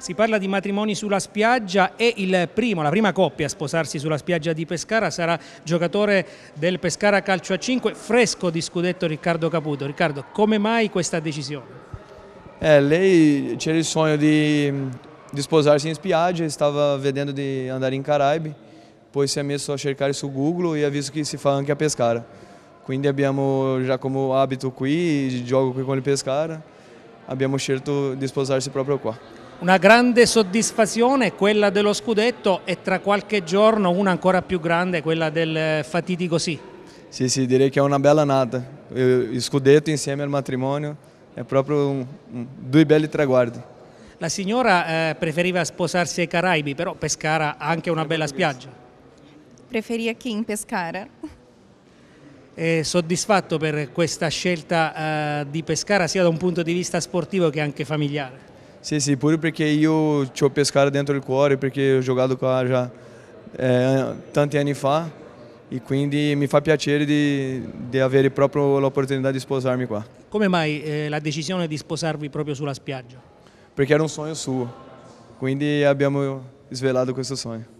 Si parla di matrimoni sulla spiaggia e il primo, la prima coppia a sposarsi sulla spiaggia di Pescara sarà giocatore del Pescara Calcio a 5, fresco di scudetto Riccardo Caputo. Riccardo, come mai questa decisione? Eh, lei c'era il sogno di, di, sposarsi in spiaggia, stava vedendo di andare in Caraibi, poi si è messo a cercare su Google e ha visto che si fa anche a Pescara. Quindi abbiamo già come abito qui, gioco qui con il Pescara, abbiamo scelto di sposarsi proprio qua. Una grande soddisfazione quella dello scudetto e tra qualche giorno una ancora più grande, quella del eh, fatidico sì. Sì, sì, direi che è una bella nata. Eh, scudetto insieme al matrimonio è proprio un, un, due belli traguardi. La signora eh, preferiva sposarsi ai Caraibi, però Pescara ha anche una bella spiaggia. Preferia chi in Pescara? È soddisfatto per questa scelta eh, di Pescara sia da un punto di vista sportivo che anche familiare? Sim, sim, puro porque eu tinha pescado dentro do cuore, porque jogado com a já é, tanti anni e quindi me faz piacere di, di avere proprio l'opportunità di sposarmi qua. Come é mai eh, é, decisão de di sposarvi proprio sulla spiaggia? porque era um sonho seu quindi abbiamo com esse sonho